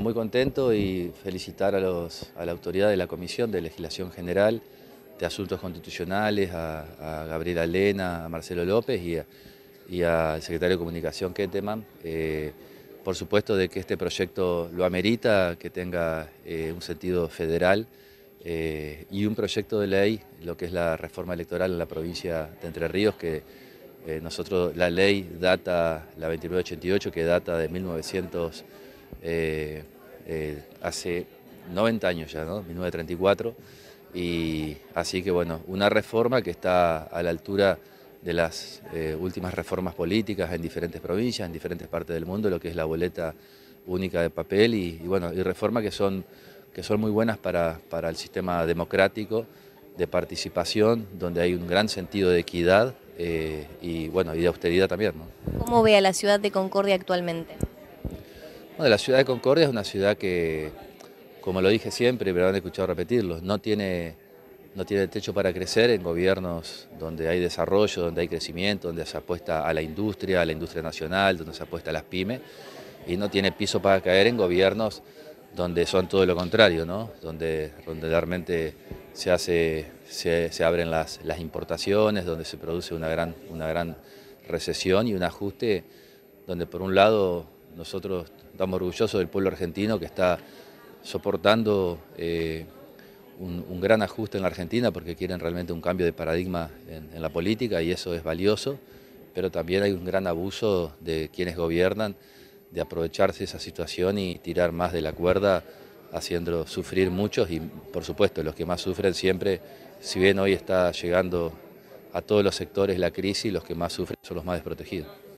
Muy contento y felicitar a, los, a, la autoridad de la Comisión de Legislación General de Asuntos Constitucionales, a, a Gabriela Lena, a Marcelo López y, al secretario de Comunicación Keteman. Eh, por supuesto de que este proyecto lo amerita, que tenga eh, un sentido federal eh, y un proyecto de ley, lo que es la reforma electoral en la provincia de Entre Ríos, que nosotros, la ley data, la 2988, que data de 1900 eh, eh, hace 90 años ya, 1934, y así que bueno, una reforma que está a la altura de las eh, últimas reformas políticas en diferentes provincias, en diferentes partes del mundo, lo que es la boleta única de papel y, bueno, y reformas que son, que son muy buenas para, el sistema democrático de participación, donde hay un gran sentido de equidad y bueno, y de austeridad también. ¿Cómo ve a la ciudad de Concordia actualmente? la ciudad de Concordia es una ciudad que, como lo dije siempre, pero han escuchado repetirlo, no tiene, no tiene techo para crecer en gobiernos donde hay desarrollo, donde hay crecimiento, donde se apuesta a la industria, a la industria nacional, donde se apuesta a las pymes, y no tiene piso para caer en gobiernos donde son todo lo contrario, ¿no? donde, donde realmente se, hace, se, abren las, las, importaciones, donde se produce una gran, una gran recesión y un ajuste donde por un lado nosotros estamos orgullosos del pueblo argentino que está soportando eh, un, gran ajuste en la Argentina porque quieren realmente un cambio de paradigma en, en la política y eso es valioso, pero también hay un gran abuso de quienes gobiernan de aprovecharse esa situación y tirar más de la cuerda haciendo sufrir muchos y por supuesto los que más sufren siempre, si bien hoy está llegando a todos los sectores la crisis, los que más sufren son los más desprotegidos.